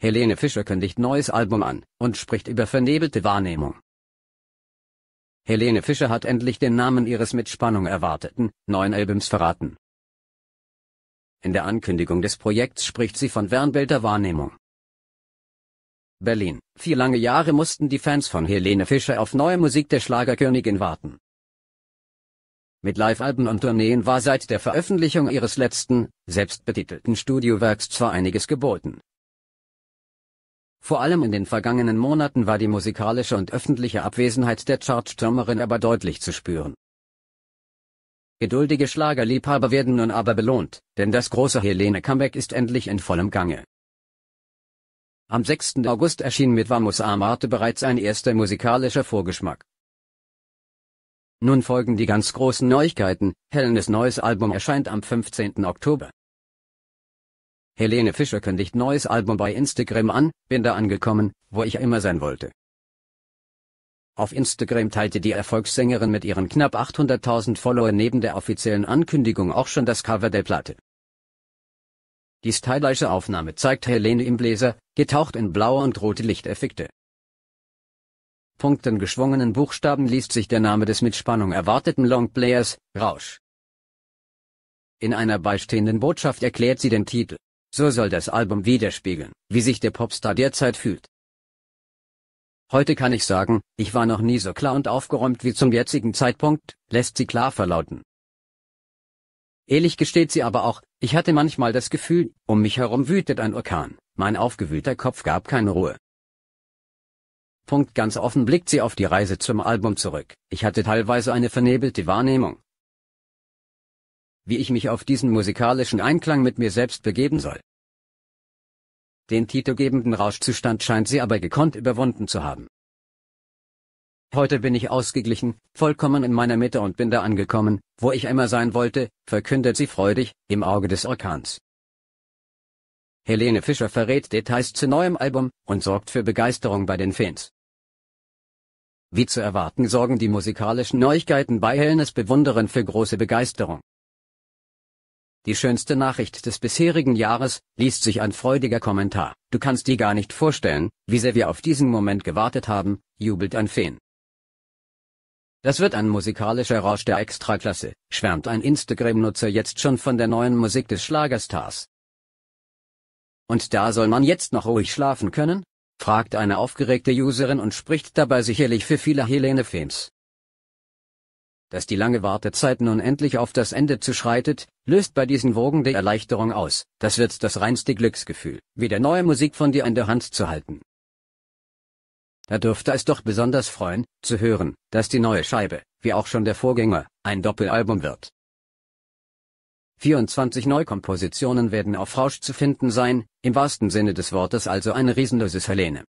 Helene Fischer kündigt neues Album an und spricht über vernebelte Wahrnehmung. Helene Fischer hat endlich den Namen ihres mit Spannung erwarteten neuen Albums verraten. In der Ankündigung des Projekts spricht sie von Wernbelter Wahrnehmung. Berlin. Vier lange Jahre mussten die Fans von Helene Fischer auf neue Musik der Schlagerkönigin warten. Mit Live-Alben und Tourneen war seit der Veröffentlichung ihres letzten, selbstbetitelten Studiowerks zwar einiges geboten, vor allem in den vergangenen Monaten war die musikalische und öffentliche Abwesenheit der Chartstürmerin aber deutlich zu spüren. Geduldige Schlagerliebhaber werden nun aber belohnt, denn das große Helene-Comeback ist endlich in vollem Gange. Am 6. August erschien mit Vamos Amate bereits ein erster musikalischer Vorgeschmack. Nun folgen die ganz großen Neuigkeiten, Helenes neues Album erscheint am 15. Oktober. Helene Fischer kündigt neues Album bei Instagram an, bin da angekommen, wo ich immer sein wollte. Auf Instagram teilte die Erfolgssängerin mit ihren knapp 800.000 Follower neben der offiziellen Ankündigung auch schon das Cover der Platte. Die stylische Aufnahme zeigt Helene im Bläser, getaucht in blaue und rote Lichteffekte. Punkten geschwungenen Buchstaben liest sich der Name des mit Spannung erwarteten Longplayers, Rausch. In einer beistehenden Botschaft erklärt sie den Titel. So soll das Album widerspiegeln, wie sich der Popstar derzeit fühlt. Heute kann ich sagen, ich war noch nie so klar und aufgeräumt wie zum jetzigen Zeitpunkt, lässt sie klar verlauten. Ehrlich gesteht sie aber auch, ich hatte manchmal das Gefühl, um mich herum wütet ein Orkan, mein aufgewühlter Kopf gab keine Ruhe. Punkt ganz offen blickt sie auf die Reise zum Album zurück, ich hatte teilweise eine vernebelte Wahrnehmung. Wie ich mich auf diesen musikalischen Einklang mit mir selbst begeben soll. Den titelgebenden Rauschzustand scheint sie aber gekonnt überwunden zu haben. Heute bin ich ausgeglichen, vollkommen in meiner Mitte und bin da angekommen, wo ich immer sein wollte, verkündet sie freudig, im Auge des Orkans. Helene Fischer verrät Details zu neuem Album und sorgt für Begeisterung bei den Fans. Wie zu erwarten sorgen die musikalischen Neuigkeiten bei Helenes Bewunderern für große Begeisterung. Die schönste Nachricht des bisherigen Jahres, liest sich ein freudiger Kommentar. Du kannst dir gar nicht vorstellen, wie sehr wir auf diesen Moment gewartet haben, jubelt ein Feen. Das wird ein musikalischer Rausch der Extraklasse, schwärmt ein Instagram-Nutzer jetzt schon von der neuen Musik des Schlagerstars. Und da soll man jetzt noch ruhig schlafen können? fragt eine aufgeregte Userin und spricht dabei sicherlich für viele Helene-Fans dass die lange Wartezeit nun endlich auf das Ende zuschreitet, löst bei diesen Wogen der Erleichterung aus. Das wird das reinste Glücksgefühl, wieder neue Musik von dir in der Hand zu halten. Da dürfte es doch besonders freuen, zu hören, dass die neue Scheibe, wie auch schon der Vorgänger, ein Doppelalbum wird. 24 Neukompositionen werden auf Rausch zu finden sein, im wahrsten Sinne des Wortes also eine riesenlose Helene.